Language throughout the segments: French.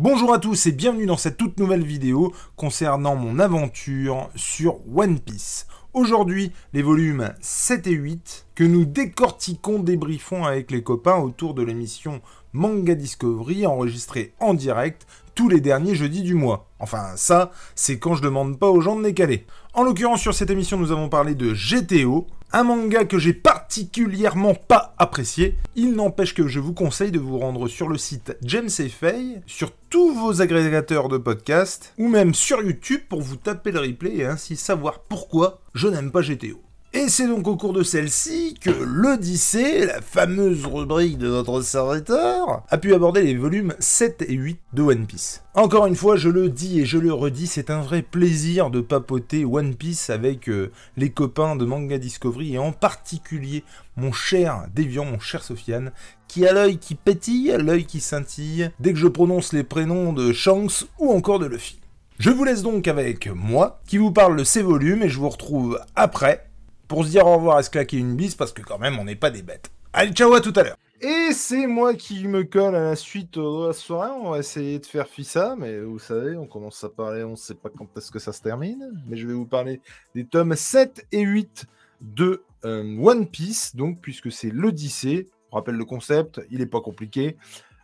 Bonjour à tous et bienvenue dans cette toute nouvelle vidéo concernant mon aventure sur One Piece. Aujourd'hui, les volumes 7 et 8 que nous décortiquons, débriefons avec les copains autour de l'émission Manga Discovery enregistrée en direct tous les derniers jeudis du mois. Enfin, ça, c'est quand je demande pas aux gens de décaler. En l'occurrence, sur cette émission, nous avons parlé de GTO, un manga que j'ai particulièrement pas apprécié. Il n'empêche que je vous conseille de vous rendre sur le site James Fay, sur tous vos agrégateurs de podcasts, ou même sur YouTube pour vous taper le replay et ainsi savoir pourquoi je n'aime pas GTO. Et c'est donc au cours de celle-ci que l'Odyssée, la fameuse rubrique de notre serviteur, a pu aborder les volumes 7 et 8 de One Piece. Encore une fois, je le dis et je le redis, c'est un vrai plaisir de papoter One Piece avec euh, les copains de Manga Discovery et en particulier mon cher Déviant, mon cher Sofiane, qui a l'œil qui pétille, l'œil qui scintille, dès que je prononce les prénoms de Shanks ou encore de Luffy. Je vous laisse donc avec moi, qui vous parle de ces volumes, et je vous retrouve après pour se dire au revoir et se claquer une bise parce que quand même on n'est pas des bêtes. Allez, ciao à tout à l'heure. Et c'est moi qui me colle à la suite de la soirée. On va essayer de faire ça, mais vous savez, on commence à parler, on ne sait pas quand est-ce que ça se termine. Mais je vais vous parler des tomes 7 et 8 de euh, One Piece, donc puisque c'est l'Odyssée. On rappelle le concept, il n'est pas compliqué.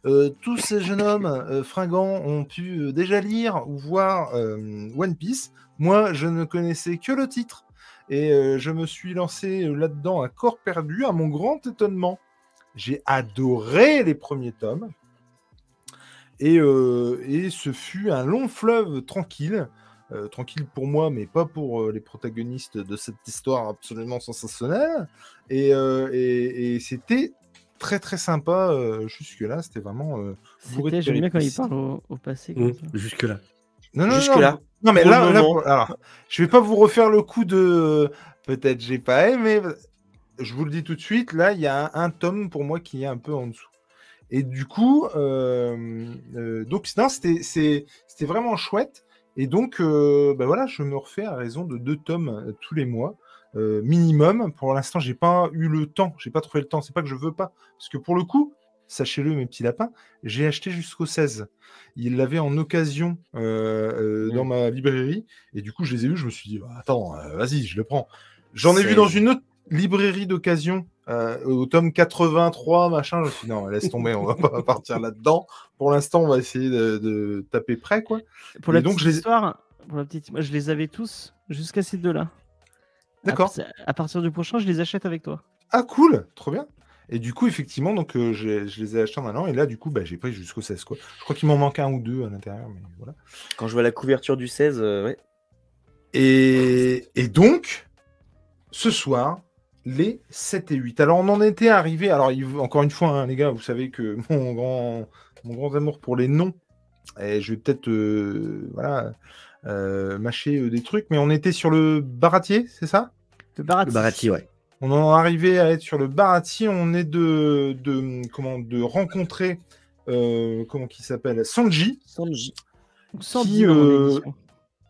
Euh, tous ces jeunes hommes euh, fringants ont pu déjà lire ou voir One Piece. Moi, je ne connaissais que le titre. Et euh, je me suis lancé euh, là-dedans à corps perdu, à mon grand étonnement. J'ai adoré les premiers tomes. Et, euh, et, ce fut un long fleuve tranquille. tranquille pour moi, mais pas pour les protagonistes de cette histoire absolument sensationnelle. Et, et, c'était très très sympa jusque-là. C'était vraiment. C'était, j'aime bien quand il parle au, passé. Mmh, jusque-là. Non, non, Jusque non. Là, non, mais là, je vais pas vous refaire le coup de peut-être j'ai pas aimé, je vous le dis tout de suite, là, il y a un, tome pour moi qui est un peu en dessous. Et du coup, euh, euh, donc, c'était vraiment chouette. Et donc, euh, ben voilà, je me refais à raison de deux tomes tous les mois. minimum. Pour l'instant, j'ai pas eu le temps. J'ai pas trouvé le temps. C'est pas que je veux pas. Parce que pour le coup, Sachez-le, mes petits lapins, j'ai acheté jusqu'au 16. il l'avait en occasion euh, euh, dans mm. ma librairie. Et du coup, je les ai eu. Je me suis dit, bah, attends, euh, vas-y, je le prends. J'en ai vu dans une autre librairie d'occasion, au tome 83, machin. Je me suis dit, non, laisse tomber, on va pas partir là-dedans. Pour l'instant, on va essayer de, taper près, quoi. Pour la donc, petite histoire, pour la petite... je les avais tous jusqu'à ces deux-là. D'accord. à partir du prochain, je les achète avec toi. Ah, cool, trop bien. Et du coup, effectivement, donc, euh, je, les ai achetés en allant. Et là, du coup, bah, j'ai pris jusqu'au 16. Quoi. Je crois qu'il m'en manque un ou deux à l'intérieur. Mais voilà. Quand je vois la couverture du 16, euh, oui. Et, et donc, ce soir, les 7 et 8. Alors, on en était arrivé. Alors, encore une fois, hein, les gars, vous savez que mon grand, mon grand amour pour les noms. Et je vais peut-être euh, voilà, mâcher des trucs. Mais on était sur le baratier, c'est ça le baratier, Le Baratier, ouais. On en est arrivé à être sur le Barati. On est de, de, comment, de rencontrer euh, comment qui s'appelle Sanji. Sanji. Euh,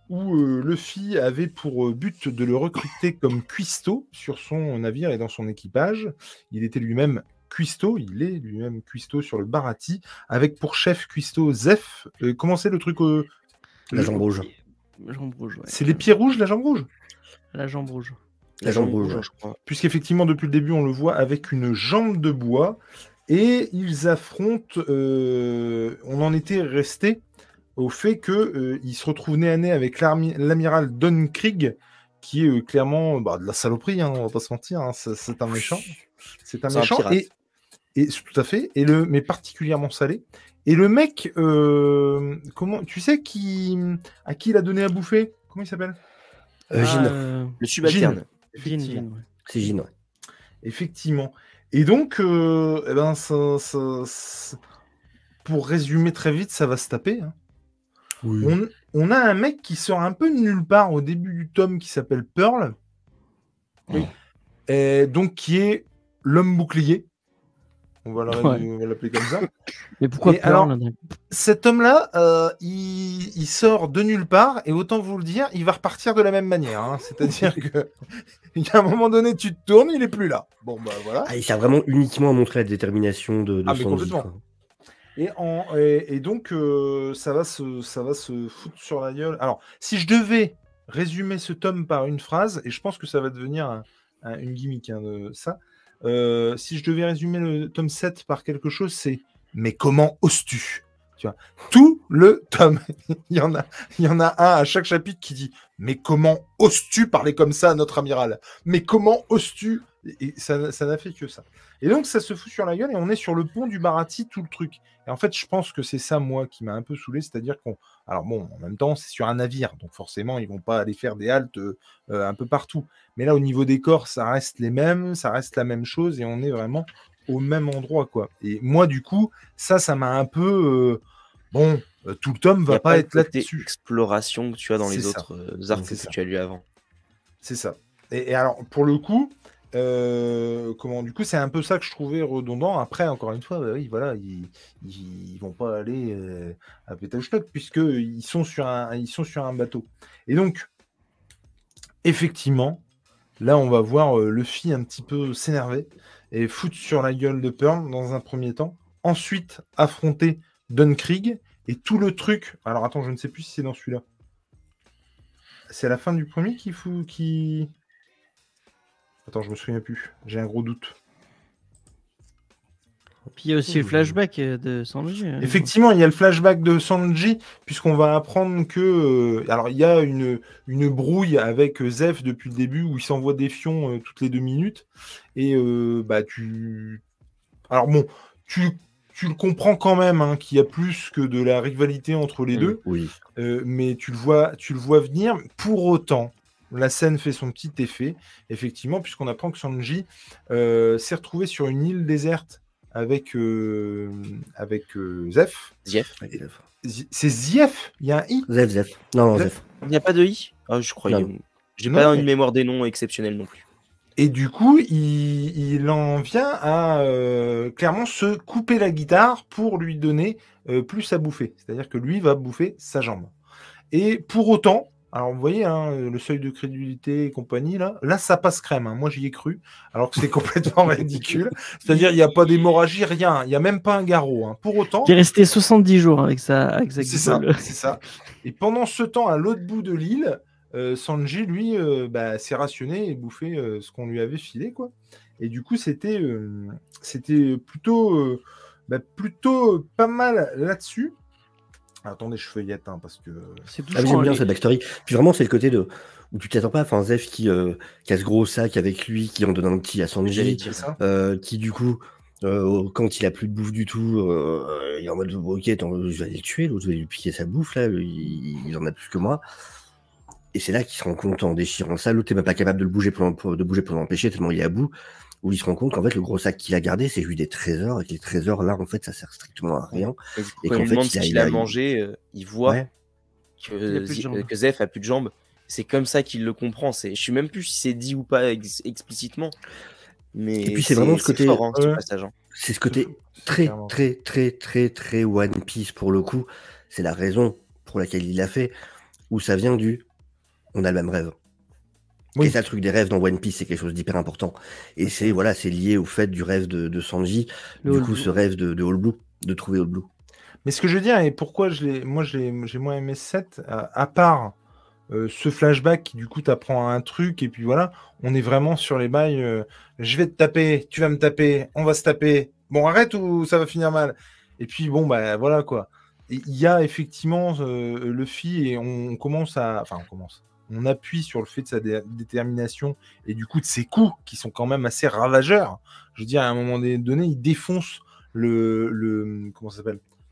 où euh, Luffy avait pour but de le recruter comme Cuisto sur son navire et dans son équipage. Il était lui-même Cuisto, il est lui-même Cuisto sur le Barati, avec pour chef Cuisto Zef. comment c'est le truc La jambe rouge. C'est les pieds rouges, la jambe rouge La jambe rouge jambe Puisqu'effectivement, depuis le début, on le voit avec une jambe de bois. Et ils affrontent. Euh, on en était resté au fait qu'ils euh, se retrouvent nez à nez avec l'amiral Don Krieg, qui est euh, clairement bah, de la saloperie, hein, on va pas se mentir. Hein, c'est un méchant. C'est un méchant. et, tout à fait. Et le, mais particulièrement salé. Et le mec, comment, tu sais qui, à qui il a donné à bouffer Comment il s'appelle Le subalterne. Effectivement. C'est Effectivement. Et donc, euh, eh ben, pour résumer très vite, ça va se taper. Hein. On, a un mec qui sort un peu de nulle part au début du tome qui s'appelle Pearl. Oui. Et donc, qui est l'homme bouclier. on va l'appeler comme ça. Mais pourquoi alors, Cet homme-là, euh, il, sort de nulle part, et autant vous le dire, il va repartir de la même manière. Hein. C'est-à-dire qu'à un moment donné, tu te tournes, il n'est plus là. Bon, bah voilà. il ah, sert vraiment uniquement à montrer la détermination de, ah, son et, et, donc, euh, ça, va se, ça va se foutre sur la gueule. Alors, si je devais résumer ce tome par une phrase, et je pense que ça va devenir une gimmick, hein, de ça, euh, si je devais résumer le tome 7 par quelque chose, c'est mais comment oses-tu tu vois, tout le tome, il y, en a, il y en a un à chaque chapitre qui dit Mais comment oses-tu parler comme ça à notre amiral Mais comment oses-tu Et ça, n'a fait que ça. Et donc, ça se fout sur la gueule et on est sur le pont du Barati, tout le truc. Et en fait, je pense que c'est ça, moi, qui m'a un peu saoulé, c'est-à-dire qu'on alors bon, en même temps, c'est sur un navire, donc forcément, ils vont pas aller faire des haltes euh, euh, un peu partout. Mais là, au niveau des corps, ça reste les mêmes, ça reste la même chose, et on est vraiment au même endroit, quoi. Et moi, du coup, ça, ça m'a un peu... Euh, bon, tout le tome va pas, être là-dessus. exploration que tu as dans les autres arcs que tu as lu avant. C'est ça. et alors, pour le coup, euh, comment, du coup, c'est un peu ça que je trouvais redondant. Après, encore une fois, bah voilà, ils, vont pas aller euh, à Pétaouchnock puisque ils sont sur un, ils sont sur un bateau. Et donc, effectivement, là, on va voir le euh, Luffy un petit peu s'énerver et foutre sur la gueule de Pearl dans un premier temps. Ensuite, affronter Dunkrieg et tout le truc. Alors, attends, je ne sais plus si c'est dans celui-là. C'est à la fin du premier qu'il fout, qui Attends, je me souviens plus. J'ai un gros doute. Puis il y a aussi le flashback euh, de Sanji. Hein. Effectivement, il y a le flashback de Sanji, puisqu'on va apprendre que. Euh, alors, il y a une, brouille avec euh, Zef depuis le début, où il s'envoie des fions toutes les deux minutes. Et bah, tu. Alors, bon, tu le comprends quand même hein, qu'il y a plus que de la rivalité entre les mm, deux. Oui. mais tu le vois, tu le vois venir. Pour autant, la scène fait son petit effet, effectivement, puisqu'on apprend que Sanji euh, s'est retrouvé sur une île déserte avec, euh, avec euh, Zef. C'est Zief Il y a un I Zef, Zef. Non, non, Zef. Il n'y a pas de I ah, Je crois. J'ai pas une mémoire des noms exceptionnelle non plus. Et du coup, il, en vient à clairement se couper la guitare pour lui donner plus à bouffer. C'est-à-dire que lui va bouffer sa jambe. Et pour autant, alors, vous voyez, hein, le seuil de crédulité et compagnie, là, ça passe crème. Hein. Moi, j'y ai cru, alors que c'est complètement ridicule. C'est-à-dire, il n'y a pas d'hémorragie, rien. Il n'y a même pas un garrot. Hein. Pour autant. Il est resté 70 jours avec ça. c'est ça, c'est ça. Et pendant ce temps, à l'autre bout de l'île, euh, Sanji, lui, euh, bah, s'est rationné et bouffé euh, ce qu'on lui avait filé, quoi. Et du coup, c'était, c'était plutôt, bah, plutôt pas mal là-dessus. Attendez, je feuillette hein, parce que. Euh, c'est ah, J'aime bien cette backstory. Puis vraiment, c'est le côté de où tu t'attends pas. Enfin, Zef qui, casse euh, a ce gros sac avec lui, qui en donne un petit à son euh, qui du coup, euh, quand il a plus de bouffe du tout, il est en mode Ok, je vais aller le tuer, l'autre, je vais lui piquer sa bouffe, là, il, en a plus que moi. Et c'est là qu'il se rend compte en déchirant ça. L'autre n'est même pas capable de le de bouger pour l'empêcher, tellement il est à bout où il se rend compte qu'en fait, le gros sac qu'il a gardé, c'est juste des trésors, et que les trésors, là, en fait, ça sert strictement à rien. Et, quand il demande ce qu'il a, mangé, euh, il voit que, Zef a plus de jambes. C'est comme ça qu'il le comprend. Je ne sais même plus si c'est dit ou pas explicitement. Mais puis c'est vraiment ce côté. c'est ce côté très, très, très, très, très One Piece pour le coup. C'est la raison pour laquelle il l'a fait. Où ça vient du. On a le même rêve. Oui. Et ça, le truc des rêves dans One Piece, c'est quelque chose d'hyper important. Et c'est voilà, c'est lié au fait du rêve de, Sanji, du coup, ce rêve de, All Blue, de trouver All Blue. Mais ce que je veux dire, et pourquoi je moi j'ai moins aimé 7, euh, à, part euh, ce flashback qui du coup t'apprend un truc, et puis voilà, on est vraiment sur les bails, euh, je vais te taper, tu vas me taper, on va se taper, bon arrête ou ça va finir mal. Et puis bon, bah voilà quoi. Il y a effectivement le Luffy et on commence à... Enfin, on commence on appuie sur le fait de sa détermination et du coup de ses coups qui sont quand même assez ravageurs. Je veux dire, à un moment donné, il défonce le, le comment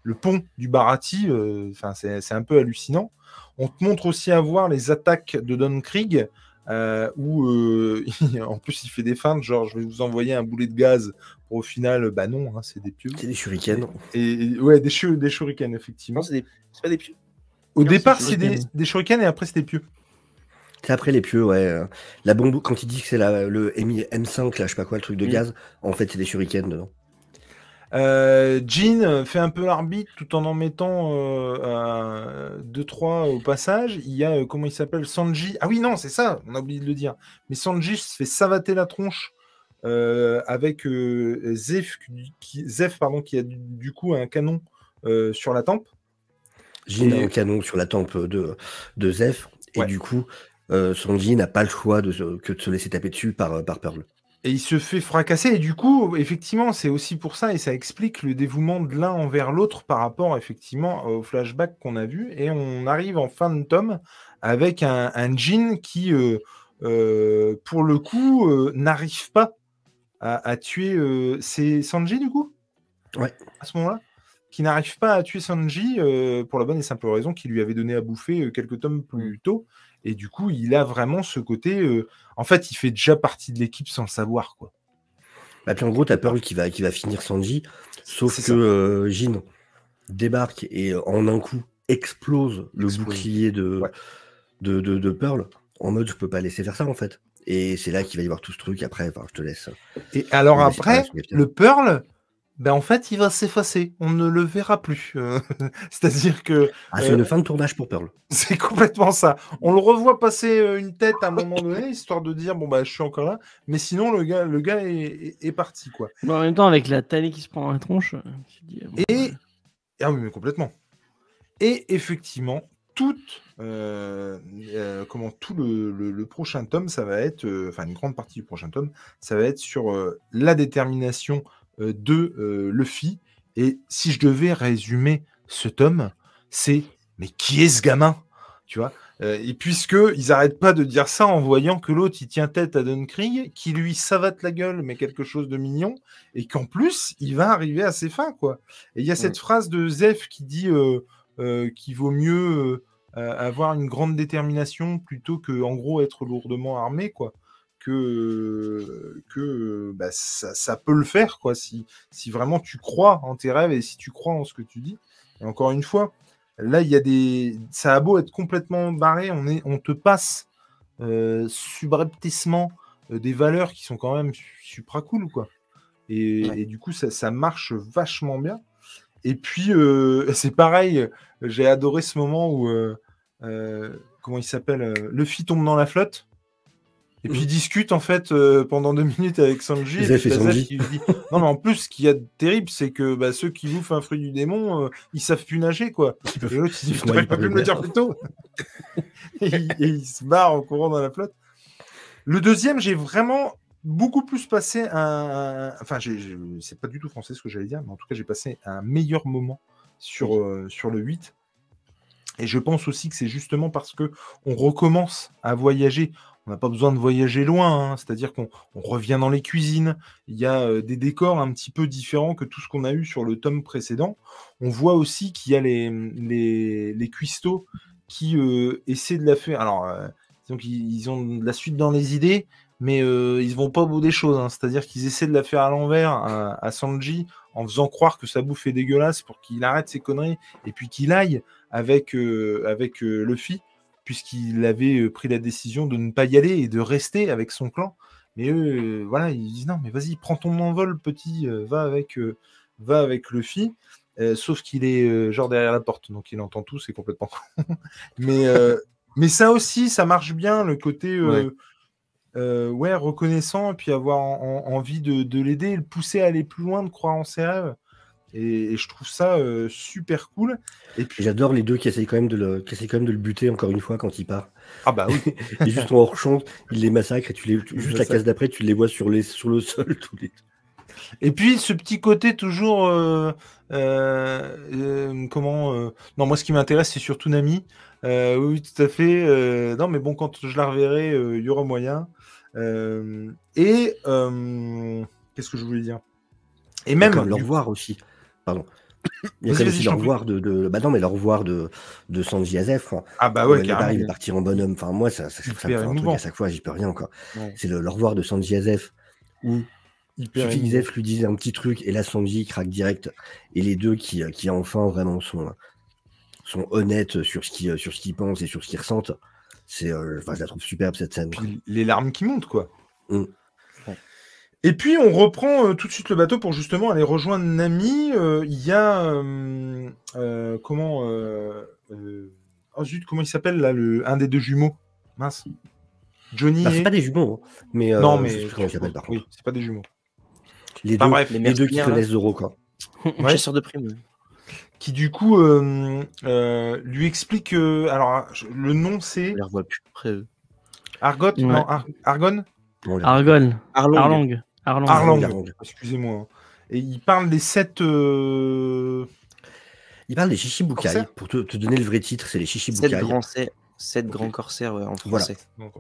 le pont du Barati. Euh, c'est un peu hallucinant. On te montre aussi à voir les attaques de Don Krieg. Euh, où euh, en plus il fait des feintes, genre je vais vous envoyer un boulet de gaz pour au final, bah non, hein, c'est des pieux. C'est des shurikens. Et, ouais, des, shurikens, effectivement. c'est pas des pieux. Au départ, c'est des, des, shurikens et après, c'est des pieux. C'est après les pieux, ouais. Euh. La bombe, quand il dit que c'est le M 5 là, je sais pas quoi, le truc de mm. gaz, en fait, c'est des shurikens dedans. Euh, Jean euh, fait un peu l'arbitre tout en en mettant 2-3 au passage. Il y a, comment il s'appelle Sanji. Ah oui, non, c'est ça, on a oublié de le dire. Mais Sanji se fait savater la tronche avec Zef, qui, Zef pardon, qui a du, coup un canon sur la tempe. Jean a un canon sur la tempe de, de Zef. Et du coup, euh, Sanji n'a pas le choix de que de se laisser taper dessus euh, par, Pearl. Et il se fait fracasser. Et du coup, effectivement, c'est aussi pour ça, et ça explique le dévouement de l'un envers l'autre par rapport, effectivement, euh, au flashback qu'on a vu. Et on arrive en fin de tome avec un, un Jin qui, pour le coup, n'arrive pas à, tuer. c'est Sanji, du coup Ouais. À ce moment-là Qui n'arrive pas à tuer Sanji pour la bonne et simple raison qu'il lui avait donné à bouffer quelques tomes plus mm. tôt et du coup, il a vraiment ce côté. Euh, en fait, il fait déjà partie de l'équipe sans savoir. Quoi. Bah, puis en gros, tu as Pearl qui va, qui va finir Sanji, sauf que euh, débarque et euh, en un coup explose le bouclier de, de, de, Pearl en mode je peux pas laisser faire ça en fait. Et c'est là qu'il va y avoir tout ce truc après. je te laisse. Et alors après, le Pearl, ben, en fait, il va s'effacer. On ne le verra plus. Euh, c'est-à-dire que. Ah, c'est euh, une fin de tournage pour Pearl. C'est complètement ça. On le revoit passer euh, une tête à un moment donné, histoire de dire bon, bah, je suis encore là. Mais sinon, le gars, le gars est, parti, quoi. en même temps, avec la tannée qui se prend dans la tronche. Et. Ah oui, mais complètement. Et effectivement, tout comment, tout le, prochain tome, ça va être, enfin une grande partie du prochain tome, ça va être sur la détermination euh, de euh, Luffy. Et si je devais résumer ce tome, c'est mais qui est ce gamin Tu vois euh, Et puisque ils n'arrêtent pas de dire ça en voyant que l'autre il tient tête à Dunkring, qui lui savate la gueule, mais quelque chose de mignon, et qu'en plus il va arriver à ses fins quoi. Et il y a cette phrase de Zef qui dit qu'il vaut mieux avoir une grande détermination plutôt que en gros être lourdement armé quoi que, euh, que euh, bah, ça, peut le faire, quoi, si, si vraiment tu crois en tes rêves et si tu crois en ce que tu dis. Et encore une fois, là, il y a des. Ça a beau être complètement barré, on, est, on te passe euh, subrepticement euh, des valeurs qui sont quand même supra cool, quoi. Et, du coup, ça, marche vachement bien. Et puis, c'est pareil, j'ai adoré ce moment où. comment il s'appelle Le fit tombe dans la flotte. Et mhm. puis il discute en fait euh, pendant deux minutes avec Sanji. Et fait Sanji. dit... non mais en plus ce qu'il y a de terrible c'est que bah, ceux qui bouffent un fruit du démon ils euh, ils savent plus nager quoi. Et il plus tôt. et, ils se barrent en courant dans la flotte. Le deuxième j'ai vraiment beaucoup plus passé un... Enfin j'ai... c'est pas du tout français ce que j'allais dire mais en tout cas j'ai passé un meilleur moment sur, euh, sur le 8. Et je pense aussi que c'est justement parce que on recommence à voyager on n'a pas besoin de voyager loin, hein. c'est-à-dire qu'on revient dans les cuisines, il y a euh, des décors un petit peu différents que tout ce qu'on a eu sur le tome précédent. On voit aussi qu'il y a les, les, les cuistots qui euh, essaient de la faire. Alors, euh, donc ils, ont de la suite dans les idées, mais ils ne vont pas au bout des choses, hein. c'est-à-dire qu'ils essaient de la faire à l'envers à, Sanji en faisant croire que sa bouffe est dégueulasse pour qu'il arrête ses conneries et puis qu'il aille avec, avec Luffy puisqu'il avait euh, pris la décision de ne pas y aller et de rester avec son clan. Mais eux, euh, voilà, ils disent non, mais vas-y, prends ton envol, petit, euh, va avec, va avec Luffy. sauf qu'il est genre derrière la porte, donc il entend tout, c'est complètement con. mais, mais ça aussi, ça marche bien, le côté ouais. reconnaissant, et puis avoir envie de, de l'aider, le pousser à aller plus loin, de croire en ses rêves. Et, je trouve ça euh, super cool. Et puis j'adore les deux qui essayent quand même de le, quand même de le buter encore une fois quand il part. Ah bah oui. ils juste en hors champ, il les massacre et tu les juste la case d'après, tu les vois sur les sur le sol tous les. Et puis ce petit côté toujours euh, euh, comment non moi ce qui m'intéresse c'est surtout Nami. oui tout à fait. non mais bon quand je la reverrai il y aura moyen. et qu'est-ce que je voulais dire et même. leur revoir aussi. Pardon. Il y a quand aussi le revoir de, de, bah non, mais le revoir de, de Sanji hein. Azef. Ah bah ouais, carrément. Euh, il est parti en bonhomme. Enfin, moi, ça, ça, me fait un truc à chaque fois, j'y peux rien. C'est le, revoir de Sanji Azef où lui disait un petit truc et là, Sanji craque direct. Et les deux qui, qui enfin vraiment sont, sont honnêtes sur ce qu'ils sur ce pensent et sur ce qu'ils ressentent. C'est, euh, enfin, je la trouve superbe cette scène. les larmes qui montent, quoi. Mmh. Et puis on reprend euh, tout de suite le bateau pour justement aller rejoindre Nami. Euh, il y a euh, comment oh, zut, comment il s'appelle là le un des deux jumeaux mince Johnny. C'est pas des jumeaux, mais non mais c'est oui, pas des jumeaux. Les deux, les, qui connaissent Zoro quoi. ouais. Chasseur de primes. Qui du coup lui explique alors le nom c'est. Je les plus près. Argot non Argon. Argon. Arlang. excusez-moi. Hein. Et il parle des sept. ils euh, Il parle des Shishibukai. Pour te, donner le vrai titre, c'est les Shishibukai. Sept grands, sept grands corsaires en français. Voilà.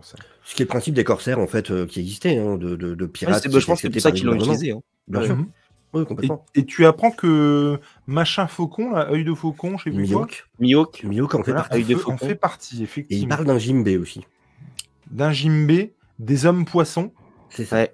Ce qui est le principe des corsaires en fait euh, qui existaient, hein, de, de, pirates. Bah, je pense que c'est ça qu'ils l'ont utilisé. Hein. Bien sûr. Mhm. Oui, complètement. Et, tu apprends que machin faucon, là, œil de faucon, je sais plus quoi. Miyok. Miyok en fait partie. En fait partie, effectivement. Et il parle d'un jimbé aussi. D'un jimbé, des hommes poissons. C'est ça.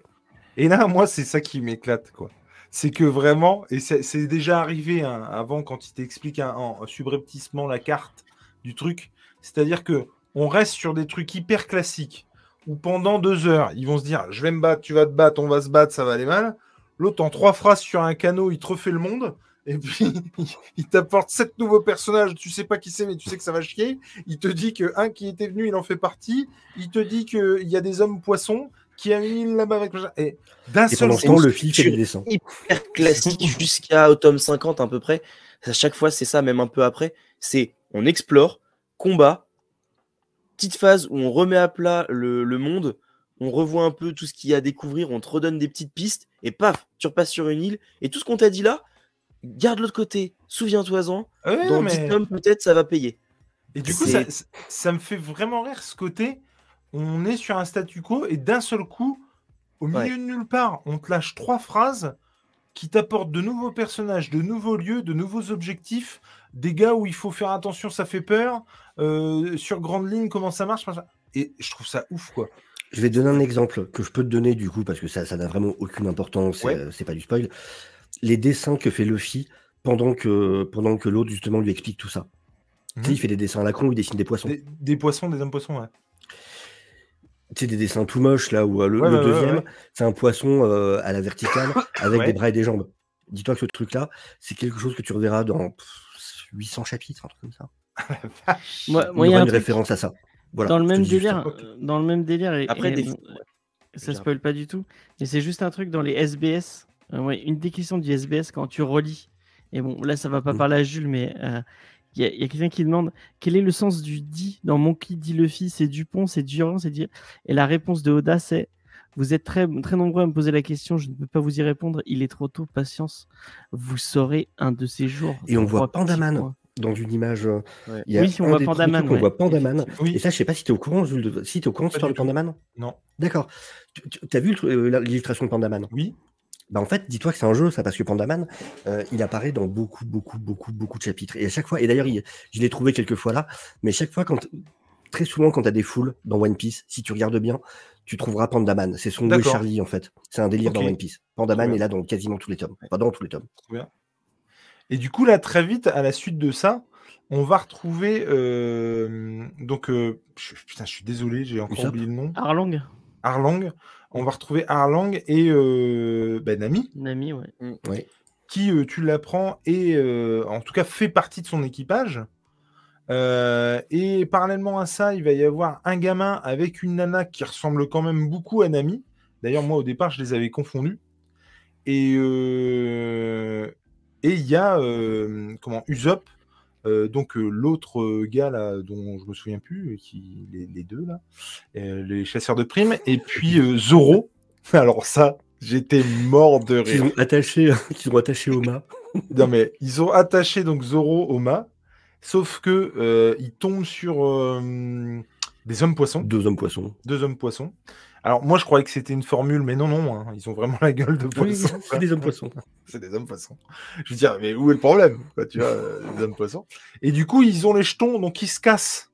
Et là, moi, c'est ça qui m'éclate, quoi. C'est que vraiment, et c'est déjà arrivé hein, avant quand il t'explique en subrepticement la carte du truc, c'est-à-dire que on reste sur des trucs hyper classiques où pendant deux heures, ils vont se dire je vais me battre, tu vas te battre, on va se battre, ça va aller mal. L'autre, en trois phrases sur un canot, il te refait le monde. Et puis, il t'apporte sept nouveaux personnages. Tu sais pas qui c'est, mais tu sais que ça va chier. Il te dit que un qui était venu, il en fait partie. Il te dit qu'il y a des hommes poissons qui a là-bas avec Et d'un seul temps, le fil qui descend. Hyper classique jusqu'à au tome 50 à peu près. À chaque fois, c'est ça, même un peu après. C'est on explore, combat, petite phase où on remet à plat le, monde, on revoit un peu tout ce qu'il y a à découvrir, on te redonne des petites pistes, et paf, tu repasses sur une île. Et tout ce qu'on t'a dit là, garde l'autre côté, souviens-toi-en. Ah dans peut-être, ça va payer. Et du coup, ça, ça me fait vraiment rire ce côté on est sur un statu quo et d'un seul coup, au milieu de nulle part, on te lâche trois phrases qui t'apportent de nouveaux personnages, de nouveaux lieux, de nouveaux objectifs, des gars où il faut faire attention, ça fait peur, euh, sur grande ligne, comment ça marche. Et je trouve ça ouf, quoi. Je vais te donner un exemple que je peux te donner du coup, parce que ça n'a vraiment aucune importance, euh, c'est pas du spoil. Les dessins que fait Luffy pendant que, pendant que l'autre justement lui explique tout ça. Mhm. il fait des dessins à la con, il dessine des poissons. des poissons, des hommes poissons, ouais tu sais, des dessins tout moches là où euh, le, deuxième, c'est un poisson euh, à la verticale avec des bras et des jambes. Dis-toi que ce truc-là, c'est quelque chose que tu reverras dans 800 chapitres, un truc comme ça. moi, il y a une référence à ça. Euh, dans, le même délire, dans le même délire, Après, ça des... ça spoil pas du tout. mais c'est juste un truc dans les SBS, ouais une questions du SBS quand tu relis. Et bon, là, ça va pas mm. parler à Jules, mais il y a, quelqu'un qui demande quel est le sens du dit dans Mon qui dit le fils C'est Dupont, c'est Durand, c'est dire. Et la réponse de Oda, c'est vous êtes très, très nombreux à me poser la question, je ne peux pas vous y répondre, il est trop tôt, patience, vous saurez un de ces jours. Et on voit Pandaman dans une image. Euh, oui, si on voit Pandaman. Et ça, je sais pas si tu es au courant, si tu es au courant de l'histoire de Pandaman Non. D'accord. Tu as vu euh, l'illustration de Pandaman Oui bah en fait, dis-toi que c'est un jeu, ça, parce que Pandaman, euh, il apparaît dans beaucoup, beaucoup, beaucoup, beaucoup de chapitres. Et à chaque fois, et d'ailleurs, je l'ai trouvé quelques fois là, mais chaque fois, quand, très souvent, quand tu as des foules dans One Piece, si tu regardes bien, tu trouveras Pandaman. C'est son et Charlie, en fait. C'est un délire dans One Piece. Pandaman est là dans quasiment tous les tomes. Pas dans tous les tomes. Bien. Et du coup, là, très vite, à la suite de ça, on va retrouver. Euh, donc, euh, je, putain, je suis désolé, j'ai encore oublié le nom. Arlong. Arlang. On va retrouver Arlang et euh, bah, Nami. Nami, ouais. Mm. Qui, euh, tu l'apprends, et euh, en tout cas fait partie de son équipage. et parallèlement à ça, il va y avoir un gamin avec une nana qui ressemble quand même beaucoup à Nami. D'ailleurs, moi au départ, je les avais confondus. Et il y a comment Usopp euh, donc euh, l'autre euh, gars là, dont je me souviens plus, qui les, deux là, les chasseurs de primes, et puis Zoro. Alors ça, j'étais mort de rire. Ils ont attaché, ils ont attaché au non mais ils ont attaché donc Zoro au mât, sauf que ils tombent sur des hommes poissons. Deux hommes poissons. Deux hommes poissons. Alors moi je croyais que c'était une formule, mais non, non, hein. ils ont vraiment la gueule de poisson. c'est des hommes poissons. c'est des hommes poissons. Je veux dire, mais où est le problème Tu vois, euh, des hommes poissons. Et du coup, ils ont les jetons, donc ils se cassent.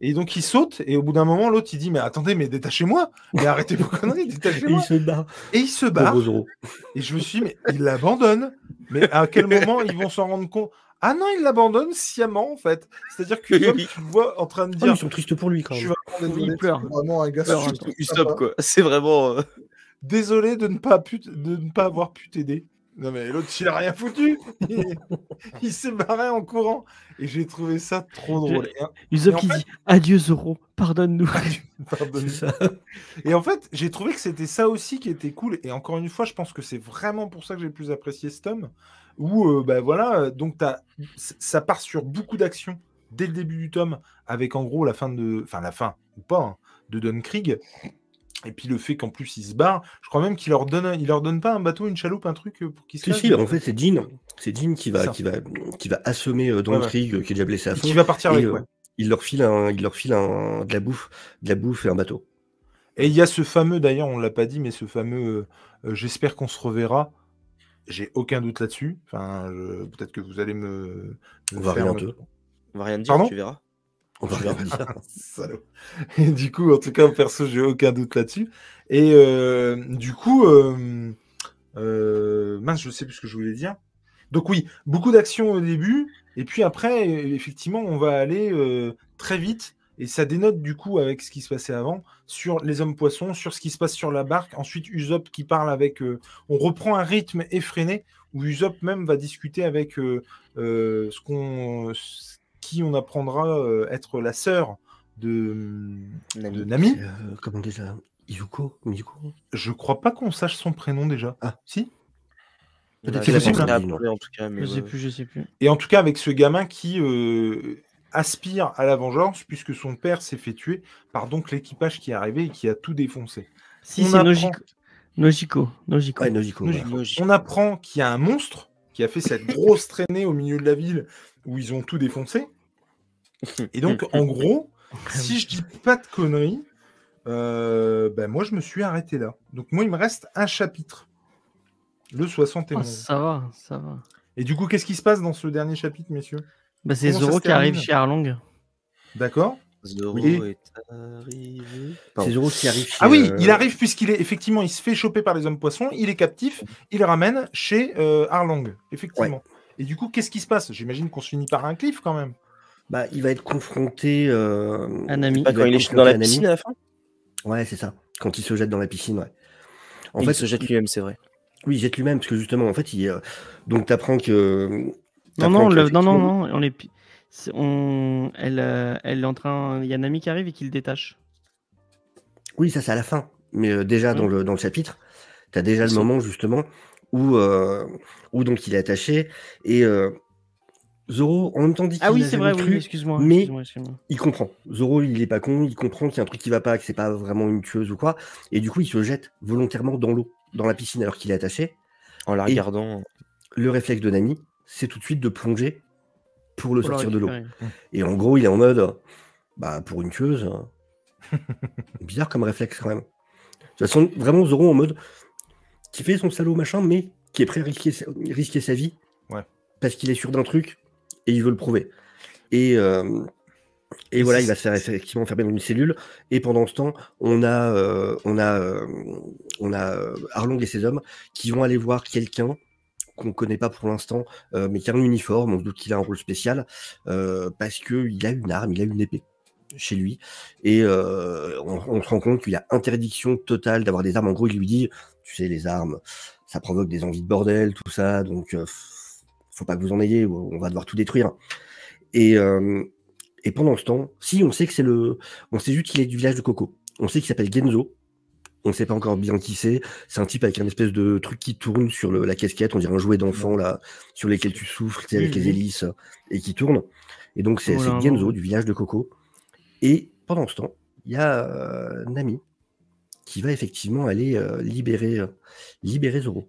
Et donc ils sautent, et au bout d'un moment, l'autre il dit Mais attendez, mais détachez-moi Mais arrêtez vos conneries, détachez-moi Et ils se battent. Et ils se Et je me suis dit, mais ils l'abandonnent. Mais à quel moment ils vont s'en rendre compte ah non, il l'abandonne sciemment en fait. C'est-à-dire que tu le vois en train de ah dire. ils sont tristes pour lui quand même. Je vais il Vraiment un gars quoi. C'est vraiment. Euh, Désolé de ne pas de ne pas avoir pu t'aider. Non mais l'autre il a rien foutu. Il, s'est barré en courant et j'ai trouvé ça trop drôle. Hein. Usopp qui dit adieu Zoro, pardonne-nous. Pardonne et en fait, j'ai trouvé que c'était ça aussi qui était cool et encore une fois, je pense que c'est vraiment pour ça que j'ai plus apprécié ce tome, où euh, bah, voilà, donc ça part sur beaucoup d'actions dès le début du tome, avec en gros la fin de, enfin la fin ou pas, hein, de Don Krieg. Et puis le fait qu'en plus il se barre, je crois même qu'il leur donne, il leur donne pas un bateau, une chaloupe, un truc euh, pour qu'ils se. Si, en fait c'est Jean, c'est Jean qui va, qui va, qui va assommer euh, Don Krieg qui est déjà blessé à fond. va partir avec. Il leur file il leur file de la bouffe, de la bouffe et un bateau. Et il y a ce fameux, d'ailleurs, on l'a pas dit, mais ce fameux, j'espère qu'on se reverra. J'ai aucun doute là-dessus. Enfin, peut-être que vous allez me. on, va rien dire. tu verras. On va ah, rien dire. Et du coup, en tout cas, perso, j'ai aucun doute là-dessus. Et euh, du coup, euh, euh, mince, je sais plus ce que je voulais dire. Donc oui, beaucoup d'actions au début, et puis après, effectivement, on va aller très vite et ça dénote du coup avec ce qui se passait avant sur les hommes poissons, sur ce qui se passe sur la barque. Ensuite, Usopp qui parle avec. Euh, on reprend un rythme effréné où Usopp même va discuter avec euh, euh, ce qu'on, qui on apprendra être la sœur de Nami. Comment comment déjà Yuko, Je crois pas qu'on sache son prénom déjà. Ah, si Peut-être bah, c'est Mais Je sais plus, je sais plus. Et en tout cas, avec ce gamin qui aspire à la vengeance puisque son père s'est fait tuer par donc l'équipage qui est arrivé et qui a tout défoncé. Si, c'est logico. logico, logico, On apprend qu'il y a un monstre qui a fait cette grosse traînée au milieu de la ville où ils ont tout défoncé. Et donc, en gros, si je dis pas de conneries, euh, ben moi je me suis arrêté là. Donc moi il me reste un chapitre. Le 71. ça va, ça va. Et du coup, qu'est-ce qui se passe dans ce dernier chapitre, messieurs bah, c'est Zoro qui arrive chez Arlong. D'accord. Zoro est arrivé. C'est Zoro qui arrive ah chez Ah oui, euh, il arrive puisqu'il est effectivement, il se fait choper par les hommes poissons, il est captif, il ramène chez euh, Arlong, effectivement. Et du coup, qu'est-ce qui se passe J'imagine qu'on se finit par un cliff quand même. Bah, il va être confronté euh, un ami. quand il est dans la piscine à la fin Ouais, c'est ça. Quand il se jette dans la piscine, ouais. En fait, il se jette lui-même, c'est vrai. Oui, il jette lui-même, parce que justement, en fait, il, donc tu apprends que non, non, non, non, non, on est, on, euh, elle, est en train, il y a Nami qui arrive et qui le détache. Oui, ça c'est à la fin, mais euh, déjà dans, le, dans le chapitre, tu as déjà le moment justement euh, où, donc il est attaché et Zoro en même temps dit ah qu'il ah oui c'est vrai oui, excuse-moi mais il comprend Zoro il est pas con il comprend qu'il y a un truc qui va pas que c'est pas vraiment une tueuse ou quoi et du coup il se jette volontairement dans l'eau dans la piscine alors qu'il est attaché en la regardant le réflexe de Nami c'est tout de suite de plonger pour le sortir de l'eau. Et en gros, il est en mode, bah, pour une tueuse, bizarre comme réflexe quand même. De toute façon, vraiment Zoro en mode, qui fait son salaud machin, mais qui est prêt à risquer sa, vie, parce qu'il est sûr d'un truc et il veut le prouver. Et, euh, et voilà, il va se faire effectivement fermer dans une cellule. Et pendant ce temps, on a, euh, on a, euh, on a Arlong et ses hommes qui vont aller voir quelqu'un qu'on connaît pas pour l'instant, euh, mais qui a un uniforme, on se doute qu'il a un rôle spécial, euh, parce parce qu'il a une arme, il a une épée chez lui, et euh, on, se rend compte qu'il a interdiction totale d'avoir des armes. En gros, il lui dit, tu sais, les armes, ça provoque des envies de bordel, tout ça, donc faut pas que vous en ayez, on va devoir tout détruire. Et, et pendant ce temps, si on sait que c'est le, on sait juste qu'il est du village de Coco, on sait qu'il s'appelle Genzo, on ne sait pas encore bien qui c'est. C'est un type avec un espèce de truc qui tourne sur la casquette, on dirait un jouet d'enfant là, sur lesquels tu souffres, tu avec les mhm. hélices et qui tourne. Et donc c'est oh Genzo du village de Coco. Et pendant ce temps, il y a euh, Nami qui va effectivement aller euh, libérer, euh, libérer Zoro,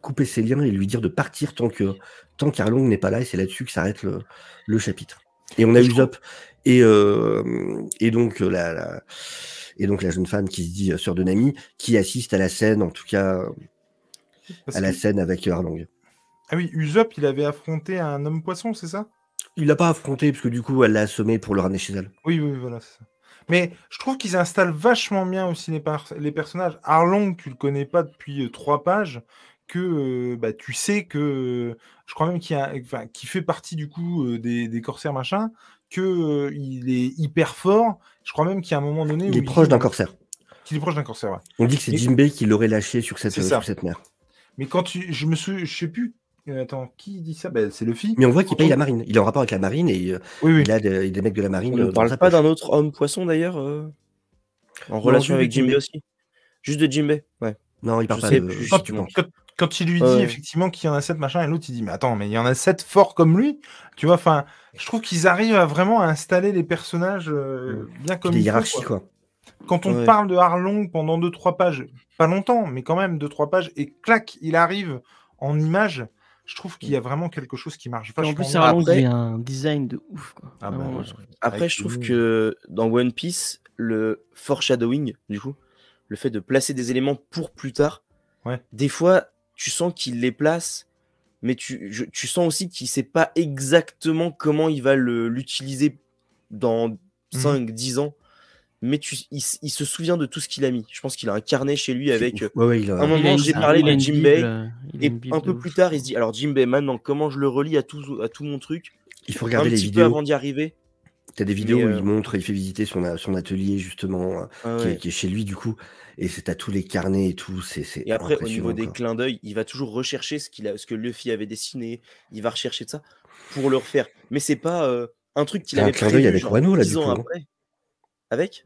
couper ses liens et lui dire de partir tant que tant qu'Arlong n'est pas là. Et c'est là-dessus que s'arrête le, chapitre. Et on a Usopp et et donc là. la et donc la jeune femme qui se dit euh, sœur de Nami, qui assiste à la scène, en tout cas à la scène avec Arlong. Ah oui, Usopp, il avait affronté un homme poisson, c'est ça Il l'a pas affronté, parce que du coup, elle l'a assommé pour le ramener chez elle. Oui, oui, voilà, ça. Mais je trouve qu'ils installent vachement bien aussi les, les personnages. Arlong, tu le connais pas depuis euh, trois pages, que euh, bah, tu sais que je crois même qu'il fait partie du coup des, corsaires machin, que il est hyper fort je crois même qu'il y a un moment donné. Il est proche d'un corsaire. Il est proche d'un corsaire, ouais. On dit que c'est Jimbe qui l'aurait lâché sur cette, cette mer. Mais quand tu, je me suis, je sais plus. Euh, attends, qui dit ça ben, C'est Luffy. Mais on voit qu'il paye la marine. Il est en rapport avec la marine et euh, il a des, mecs de la marine. On ne euh, parle pas d'un autre homme poisson d'ailleurs En relation avec Jimbe aussi Juste de Jimbe. ouais. Non, il parle pas de... Quand il lui dit effectivement qu'il y en a sept machin, et l'autre il dit mais attends, mais il y en a sept forts comme lui, tu vois. Enfin, je trouve qu'ils arrivent à vraiment installer les personnages euh, mm. bien comme quoi. Quand on parle de Harlong pendant deux trois pages, pas longtemps, mais quand même 2 trois pages, et clac, il arrive en image, je trouve qu'il y a vraiment quelque chose qui marche En plus, a un design de ouf. Ah bah Après, je trouve que dans One Piece, le foreshadowing, du coup, le fait de placer des éléments pour plus tard, des fois, tu sens qu'il les place, mais tu, sens aussi qu'il ne sait pas exactement comment il va l'utiliser dans 5-10 mhm. ans. Mais il, se souvient de tout ce qu'il a mis. Je pense qu'il a un carnet chez lui avec. Ouais, Un moment, j'ai parlé de Jim Bay. Euh, Et un peu plus tard, il se dit Alors, Jim Bay, maintenant, comment je le relie à tout, à tout mon truc Il faut regarder les vidéos. Un petit peu avant d'y arriver. T'as des vidéos où euh, il montre, il fait visiter son, atelier justement, hein, qui, est, chez lui du coup, et c'est à tous les carnets et tout. et après, au niveau des clins d'œil, il va toujours rechercher ce, qu'il a, ce que Luffy avait dessiné, il va rechercher de ça pour le refaire. Mais c'est pas euh, un truc qu'il avait un clin d'œil avec Wano là hein. Après. Avec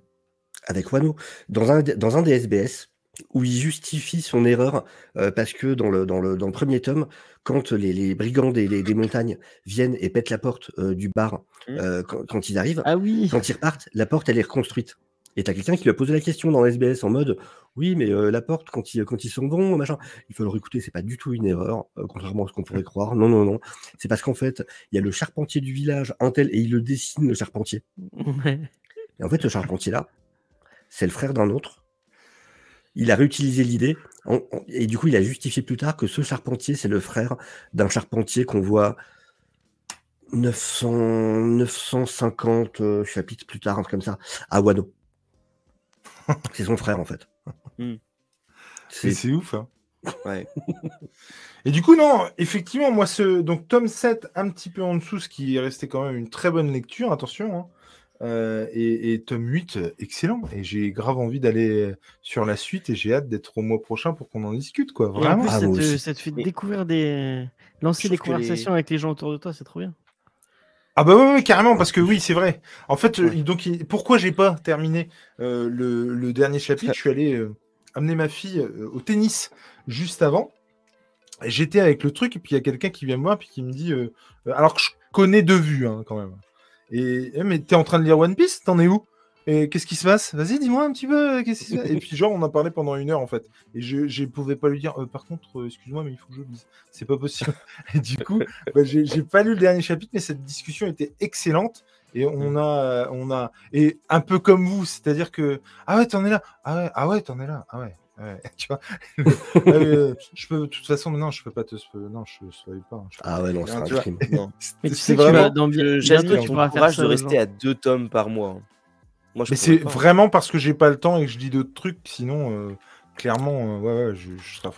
Avec Wano. Dans un, dans un des SBS, où il justifie son erreur euh, parce que dans le, dans, le, premier tome, quand les, brigands des, montagnes viennent et pètent la porte euh, du bar mmh. euh, quand, ils arrivent, ah quand ils repartent, la porte elle est reconstruite. Et t'as quelqu'un qui lui a posé la question dans SBS en mode oui mais la porte quand ils quand ils sont bons machin il faut leur écouter c'est pas du tout une erreur contrairement à ce qu'on pourrait mmh. croire non non non c'est parce qu'en fait il y a le charpentier du village un tel et il le dessine le charpentier et en fait ce charpentier là c'est le frère d'un autre il a réutilisé l'idée. Et du coup, il a justifié plus tard que ce charpentier, c'est le frère d'un charpentier qu'on voit 900, 950 euh, chapitres plus tard, un truc comme ça, à Wano. c'est son frère, en fait. Hmm. Et C'est ouf. Hein. Et du coup, non, effectivement, moi, ce donc tome 7, un petit peu en dessous, ce qui est resté quand même une très bonne lecture, attention. Hein. Euh, et, et, tome euh, 8, excellent. Et j'ai grave envie d'aller sur la suite et j'ai hâte d'être au mois prochain pour qu'on en discute. Quoi. Vraiment. ça, ah, te, euh, découvrir des. lancer des conversations avec les gens autour de toi, c'est trop bien. Ah bah oui, carrément, parce que oui, c'est vrai. En fait, donc pourquoi j'ai pas terminé le, dernier chapitre Je suis allé amener ma fille au tennis juste avant. J'étais avec le truc, et puis il y a quelqu'un qui vient me voir, puis qui me dit. alors que je connais de vue, hein, quand même. Et eh, mais t'es en train de lire One Piece T'en es où Et qu'est-ce qui se passe Vas-y, dis-moi un petit peu. Euh, et puis genre, on a parlé pendant une heure en fait. Et je, ne pouvais pas lui dire. Euh, par contre, euh, excuse-moi, mais il faut que je lise. C'est pas possible. Et du coup, bah, j'ai pas lu le dernier chapitre, mais cette discussion était excellente. Et on a, on a, et un peu comme vous, c'est-à-dire que ah ouais, t'en es là, ah ouais, ah ouais, t'en es là, ah ouais. tu vois euh, je peux, de toute façon, non, je peux pas te. Non, je ne pas. Hein, ah ouais, non, c'est un crime. Mais tu sais que dans le de rester à deux tomes par mois. Hein. Moi, je Mais c'est hein. vraiment parce que j'ai pas le temps et que je dis d'autres trucs, sinon. Euh, clairement, euh, ouais, ouais, je,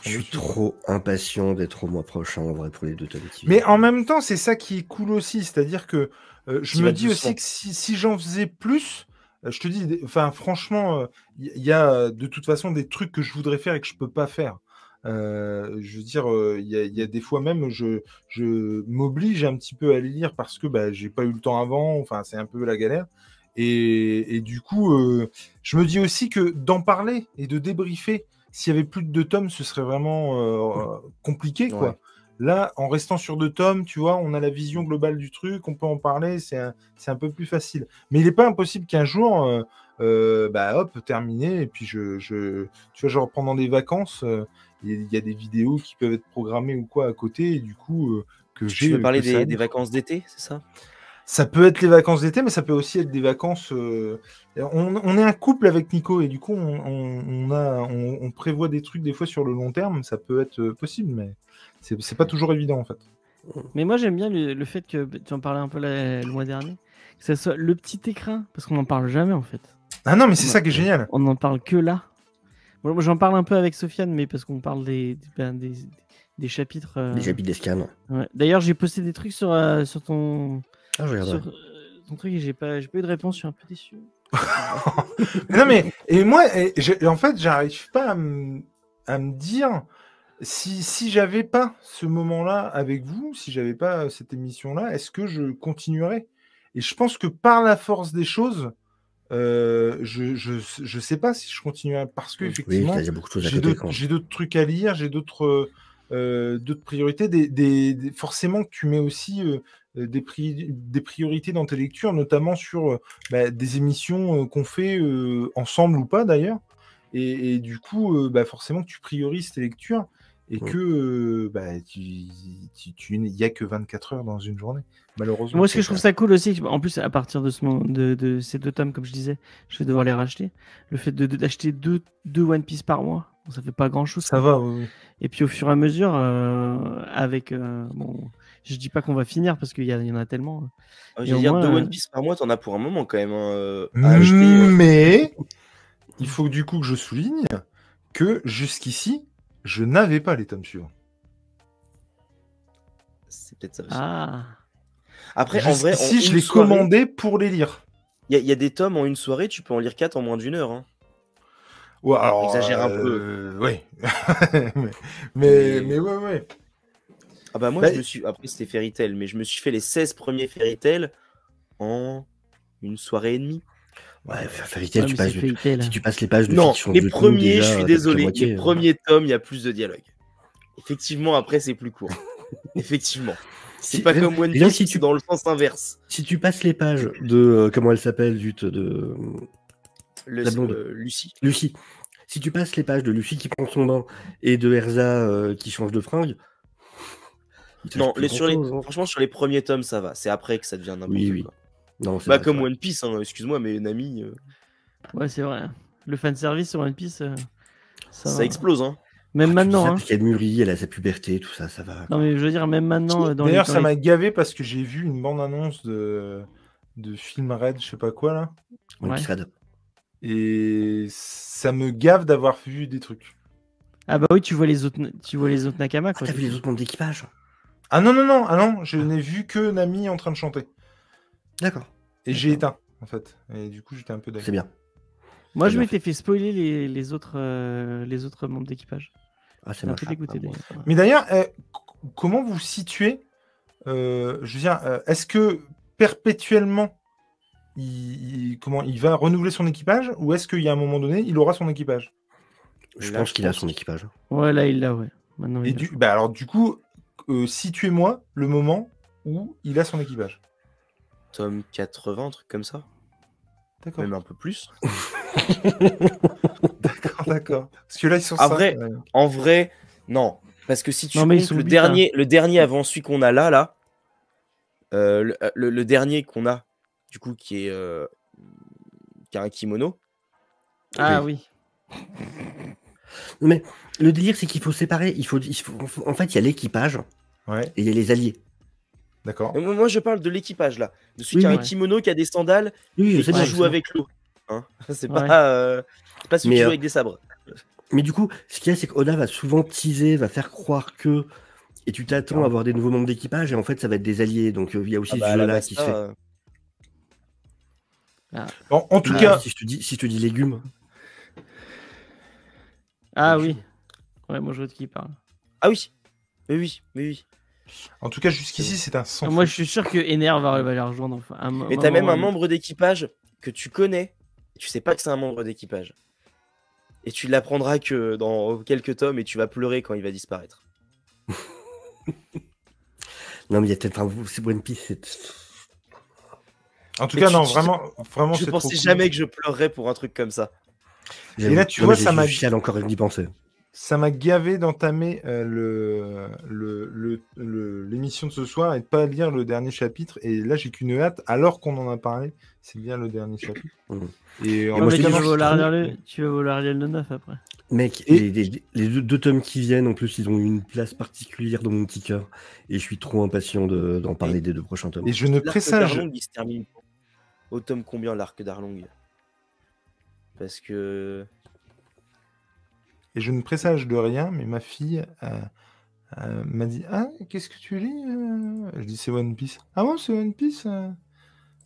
je suis trop impatient d'être au mois prochain en vrai pour les deux tomes. Mais en même temps, c'est ça qui est cool aussi, c'est-à-dire que je me dis aussi que si, si j'en faisais plus, je te dis, enfin, franchement, il euh, y a euh, de toute façon des trucs que je voudrais faire et que je ne peux pas faire. Euh, je veux dire, il y, a des fois même, je, je m'oblige un petit peu à les lire parce que bah, n'ai pas eu le temps avant. Enfin, c'est un peu la galère. Et, du coup, je me dis aussi que d'en parler et de débriefer, s'il y avait plus de deux tomes, ce serait vraiment compliqué, quoi. Là, en restant sur deux tomes, tu vois, on a la vision globale du truc, on peut en parler, c'est un, peu plus facile. Mais il n'est pas impossible qu'un jour, euh, euh, bah hop, terminé, et puis je, je, tu vois, genre pendant des vacances, euh, il y, a des vidéos qui peuvent être programmées ou quoi à côté, et du coup, que j'ai. Tu veux parler des, des, vacances d'été, c'est ça ça peut être les vacances d'été, mais ça peut aussi être des vacances. Euh, on, est un couple avec Nico et du coup, on, a, on, prévoit des trucs des fois sur le long terme. Ça peut être euh, possible, mais c'est pas toujours évident en fait. Mais moi, j'aime bien le, fait que bah, tu en parlais un peu le mois dernier, que ça soit le petit écrin, parce qu'on n'en parle jamais en fait. Ah non, mais c'est ça qui est génial. On n'en parle que là. moi, j'en parle un peu avec Sofiane, mais parce qu'on parle des, des, chapitres. Ben, des chapitres euh, des D'ailleurs, j'ai posté des trucs sur, sur ton ah, je euh, ton truc, j'ai pas, eu de réponse, je suis un peu déçu. non mais et moi en fait j'arrive pas à me, dire si, si j'avais pas ce moment-là avec vous, si j'avais pas cette émission-là, est-ce que je continuerais Et je pense que par la force des choses, euh, je, je, je, sais pas si je continuerais parce que effectivement j'ai d'autres trucs à lire, j'ai d'autres euh, d'autres priorités, des, des, forcément que tu mets aussi euh, des, des, priorités dans tes lectures, notamment sur euh, bah, des émissions euh, qu'on fait ensemble ou pas d'ailleurs. Et, du coup, bah, forcément, tu priorises tes lectures et que bah, il n'y a que 24 heures dans une journée, malheureusement. Moi, ce que je trouve ça cool aussi, en plus, à partir de, ce de, ces deux tomes, comme je disais, je vais devoir les racheter. Le fait d'acheter deux, One Piece par mois, ça fait pas grand chose. Ça va, oui. Et puis, au fur et à mesure, avec. bon, je dis pas qu'on va finir parce qu'il y, en a tellement. je veux dire, deux euh One Piece par mois, t'en as pour un moment quand même. Hein, euh, mm, euh. mais il faut du coup que je souligne que jusqu'ici, je n'avais pas les tomes suivants. C'est peut-être ça ah. Après, en vrai, si je les commandais pour les lire. Il y, a des tomes en une soirée, tu peux en lire quatre en moins d'une heure. Hein. Ouais, un peu. Oui. mais, mais ouais, ouais. Ah bah moi, bah, je me suis... Après, c'était Fairy mais je me suis fait les 16 premiers Fairy en une soirée et demie. Ouais, Fairy tu passes, hein. tu passes les pages non, les premiers, je suis désolé, les hein. premiers tomes, il y a plus de dialogue. Effectivement, après, c'est plus court. Effectivement. C'est pas comme One Piece, si tu dans le sens inverse. Si tu passes les pages de euh, comment elle s'appelle, zut, de le, la Lucie. Euh, Lucie. Si tu passes les pages de Lucie qui prend son bain et de Erza euh, qui change de fringue, non, les, sur les, hein. franchement, sur les premiers tomes, ça va. C'est après que ça devient un oui, oui. bah, comme One Piece, hein, excuse-moi, mais Nami. Euh, ouais, c'est vrai. Le fanservice sur One Piece, euh, ça... ça... explose, hein. Même ah, maintenant. Hein. Elle a sa puberté, tout ça, ça va. Non, mais je veux dire, même maintenant. D'ailleurs, ça m'a gavé parce que j'ai vu une bande-annonce de... de film Red, je sais pas quoi, là. One Red. Et ça me gave d'avoir vu des trucs. Ah bah oui, tu vois les autres, tu vois les autres Nakama. Quoi. Ah, t'as vu les autres membres d'équipage ah non, non, non, ah non, je n'ai vu que Nami en train de chanter. D'accord. Et j'ai éteint, en fait. Et du coup, j'étais un peu d'accord. C'est bien. Moi, je m'étais fait. spoiler les, autres, euh, les autres membres d'équipage. Ah, c'est un ah, Mais d'ailleurs, eh, comment vous situez euh, Je veux dire, euh, est-ce que perpétuellement, il, comment, il va renouveler son équipage ou est-ce qu'il y a un moment donné, il aura son équipage Je pense qu'il a son équipage. Ouais, là, il l'a, ouais. Maintenant, Et du, bah, alors, du coup, euh, situez-moi le moment où il a son équipage. Tom 80, un truc comme ça. D'accord. Même un peu plus. d'accord, d'accord. Parce que là, ils sont. En, vrai, en vrai, non. Parce que si tu mets le dernier, hein. le dernier avant celui qu'on a là, là, euh, euh, le, dernier qu'on a, du coup, qui est a un kimono. Ah oui. Mais le délire, c'est qu'il faut séparer. Il faut, en fait, il y a l'équipage ouais. et il y a les alliés. D'accord. Moi, je parle de l'équipage là, de celui qui a qui a des sandales, oui, et hein. euh, qui joue avec l'eau. Hein c'est pas, pas celui avec des sabres. Mais du coup, ce qu'il y a, c'est qu'Oda va souvent teaser, va faire croire que. Et tu t'attends à avoir des nouveaux membres d'équipage, et en fait, ça va être des alliés. Donc, euh, il y a aussi ah bah, ce jeu-là qui fait. Euh. en ah. tout bah, cas, si je te dis, si je te dis légumes, ah oui. Ouais, moi je de qui il parle. Ah oui. Mais oui, mais oui. En tout cas, jusqu'ici, c'est un sens. Ah, moi, je suis sûr que Ener va, aller rejoindre. Enfin, un, mais t'as même un membre d'équipage que tu connais. tu sais pas que c'est un membre d'équipage. Et tu l'apprendras que dans quelques tomes et tu vas pleurer quand il va disparaître. non, mais il y a peut-être un. C'est One Piece. En tout cas, non, vraiment, vraiment. Je pensais jamais que je pleurerais pour un truc comme ça. Et là, tu vois, ça m'a. encore penser. Ça m'a gavé d'entamer euh, l'émission de ce soir et de pas lire le dernier chapitre. Et là, j'ai qu'une hâte, alors qu'on en a parlé, c'est bien le dernier chapitre. Mmh. Et, euh, tu, veux voir tu, le 9 après. Mec, les, deux, tomes qui viennent, en plus, ils ont une place particulière dans mon petit cœur. Et je suis trop impatient d'en parler des deux prochains tomes. Et je ne présage. Il se termine au tome combien l'arc d'Arlong parce que. Et je ne présage de rien, mais ma fille euh, euh, m'a dit Ah, qu'est-ce que tu lis euh Je dis C'est One Piece. Ah bon, c'est One Piece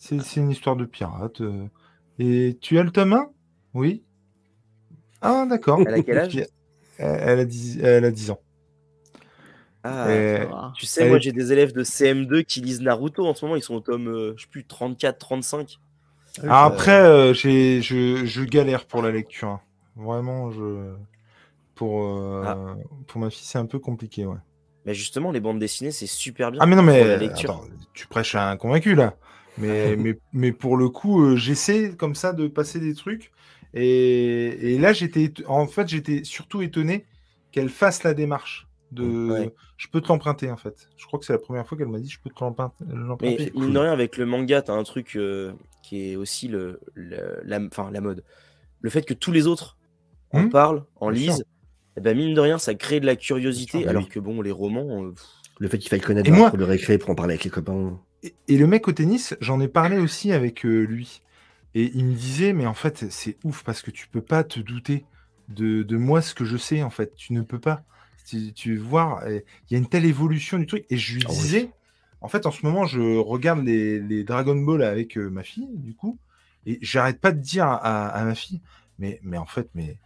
c'est, une histoire de pirate. Et tu as le tome 1 Oui. Ah, d'accord. Elle a quel âge elle, a 10, ans. Ah, tu sais, moi j'ai des élèves de CM2 qui lisent Naruto en ce moment, ils sont au tome, je sais plus, 34, 35. Ah après, euh, j'ai, je, je, galère pour la lecture. Hein. Vraiment, pour, euh, ah. pour ma fille, c'est un peu compliqué. Mais justement, les bandes dessinées, c'est super bien. Ah, mais non, mais la lecture. tu prêches à un convaincu là. Mais, mais, mais pour le coup, euh, j'essaie comme ça de passer des trucs. Et, et là, j'étais en fait, j'étais surtout étonné qu'elle fasse la démarche je peux te l'emprunter en fait. Je crois que c'est la première fois qu'elle m'a dit je peux te l'emprunter. Mais mine de rien, avec le manga, t'as un truc euh, qui est aussi le, la, mode. Le fait que tous les autres en hmm. parlent, en lisent, et eh ben mine de rien, ça crée de la curiosité. alors que bon, les romans. Euh, le fait qu'il faille connaître moi... pour le récré, pour en parler avec les copains. Et, le mec au tennis, j'en ai parlé aussi avec euh, lui. Et il me disait, mais en fait, c'est ouf parce que tu peux pas te douter de, de moi ce que je sais, en fait. Tu ne peux pas. Tu, vois, il y a une telle évolution du truc. Et je lui ah disais, en fait, en ce moment, je regarde les, Dragon Ball avec euh, ma fille, du coup, et j'arrête pas de dire à, ma fille, mais, mais en fait, mais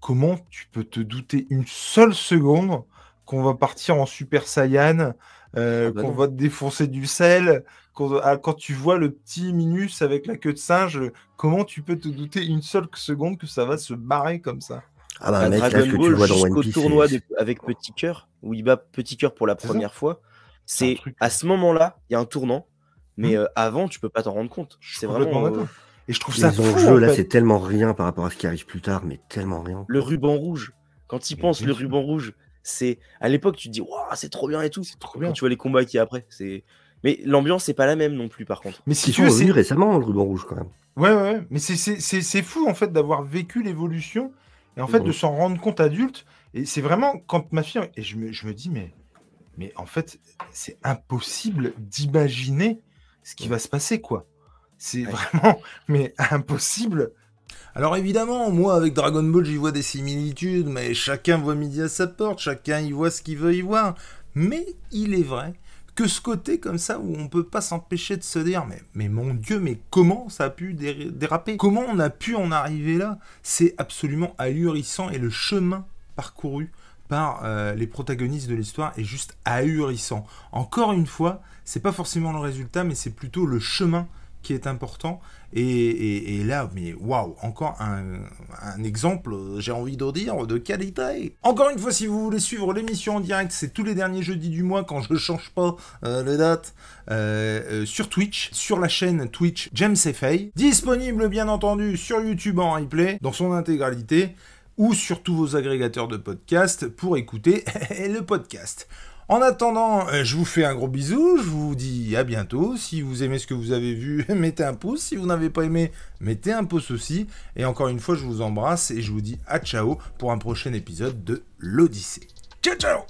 comment tu peux te douter une seule seconde qu'on va partir en Super Saiyan, euh, ah bah qu'on va te défoncer du sel, ah, quand tu vois le petit Minus avec la queue de singe, comment tu peux te douter une seule seconde que ça va se barrer comme ça ah bah, mec, Dragon Ball tournoi avec Petit Cœur, où il bat Petit Cœur pour la première fois. C'est à ce moment-là, il y a un tournant, mais hmm. euh, avant, tu peux pas t'en rendre compte. C'est vraiment. Euh, et je trouve ça fou. Enjeux, là, c'est tellement rien par rapport à ce qui arrive plus tard, mais tellement rien. Le ruban rouge. Quand il penses, le ruban rouge, c'est à l'époque tu te dis waouh c'est trop bien et tout. C'est trop bien. tu vois les combats qui après, c'est mais l'ambiance c'est pas la même non plus par contre. Mais si tu veux, hein. c'est récemment le ruban rouge quand même. Ouais ouais, ouais. mais c'est fou en fait d'avoir vécu l'évolution et en fait, de mmh. s'en rendre compte adulte, et c'est vraiment quand ma fille, et je me, dis, mais, mais en fait, c'est impossible d'imaginer ce qui mmh. va se passer, quoi. C'est vraiment, mais impossible. Alors évidemment, moi avec Dragon Ball, j'y vois des similitudes, mais chacun voit midi à sa porte, chacun y voit ce qu'il veut y voir. Mais il est vrai que ce côté comme ça où on peut pas s'empêcher de se dire mais, mais mon Dieu, mais comment ça a pu déraper Comment on a pu en arriver là C'est absolument ahurissant et le chemin parcouru par euh, les protagonistes de l'histoire est juste ahurissant. Encore une fois, c'est pas forcément le résultat, mais c'est plutôt le chemin qui est important. Et, là, mais waouh, encore un, exemple, j'ai envie de dire, de qualité. Encore une fois, si vous voulez suivre l'émission en direct, c'est tous les derniers jeudis du mois quand je change pas euh, les dates euh, euh, sur Twitch, sur la chaîne Twitch James Fay. Disponible bien entendu sur YouTube en replay, dans son intégralité, ou sur tous vos agrégateurs de podcast, pour écouter le podcast. En attendant, euh, je vous fais un gros bisou, je vous dis à bientôt. Si vous aimez ce que vous avez vu, mettez un pouce. Si vous n'avez pas aimé, mettez un pouce aussi. Et encore une fois, je vous embrasse et je vous dis à ciao pour un prochain épisode de l'Odyssée. Ciao ciao